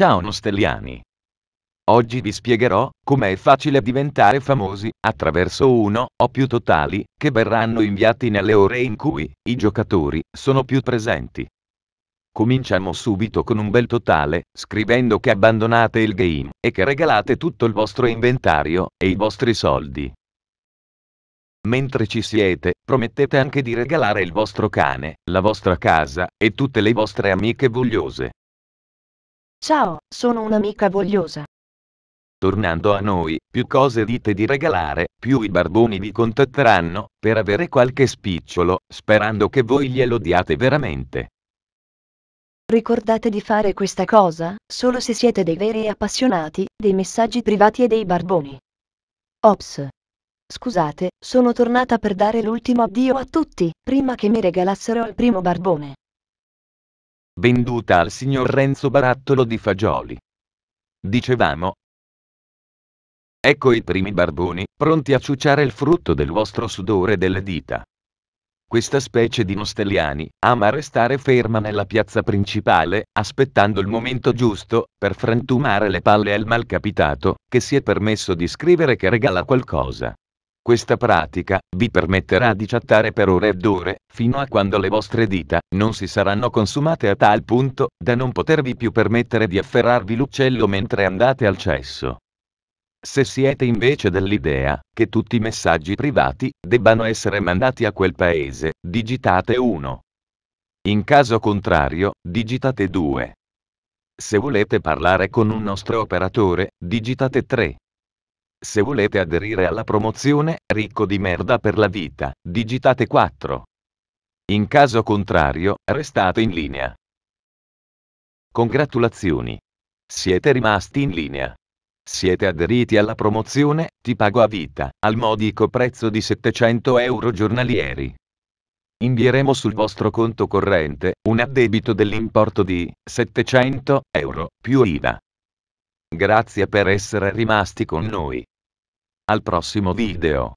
Ciao Nostelliani! Oggi vi spiegherò come è facile diventare famosi attraverso uno o più totali che verranno inviati nelle ore in cui i giocatori sono più presenti. Cominciamo subito con un bel totale, scrivendo che abbandonate il game e che regalate tutto il vostro inventario e i vostri soldi. Mentre ci siete, promettete anche di regalare il vostro cane, la vostra casa e tutte le vostre amiche vogliose. Ciao, sono un'amica vogliosa. Tornando a noi, più cose dite di regalare, più i barboni vi contatteranno, per avere qualche spicciolo, sperando che voi glielo diate veramente. Ricordate di fare questa cosa, solo se siete dei veri appassionati, dei messaggi privati e dei barboni. Ops. Scusate, sono tornata per dare l'ultimo addio a tutti, prima che mi regalassero il primo barbone venduta al signor Renzo Barattolo di Fagioli. Dicevamo. Ecco i primi barboni, pronti a ciucciare il frutto del vostro sudore delle dita. Questa specie di nostelliani ama restare ferma nella piazza principale, aspettando il momento giusto, per frantumare le palle al malcapitato, che si è permesso di scrivere che regala qualcosa. Questa pratica vi permetterà di chattare per ore ed ore, fino a quando le vostre dita non si saranno consumate a tal punto da non potervi più permettere di afferrarvi l'uccello mentre andate al cesso. Se siete invece dell'idea che tutti i messaggi privati debbano essere mandati a quel paese, digitate 1. In caso contrario, digitate 2. Se volete parlare con un nostro operatore, digitate 3. Se volete aderire alla promozione, ricco di merda per la vita, digitate 4. In caso contrario, restate in linea. Congratulazioni. Siete rimasti in linea. Siete aderiti alla promozione, ti pago a vita, al modico prezzo di 700 euro giornalieri. Invieremo sul vostro conto corrente un addebito dell'importo di 700 euro più IVA. Grazie per essere rimasti con noi. Al prossimo video.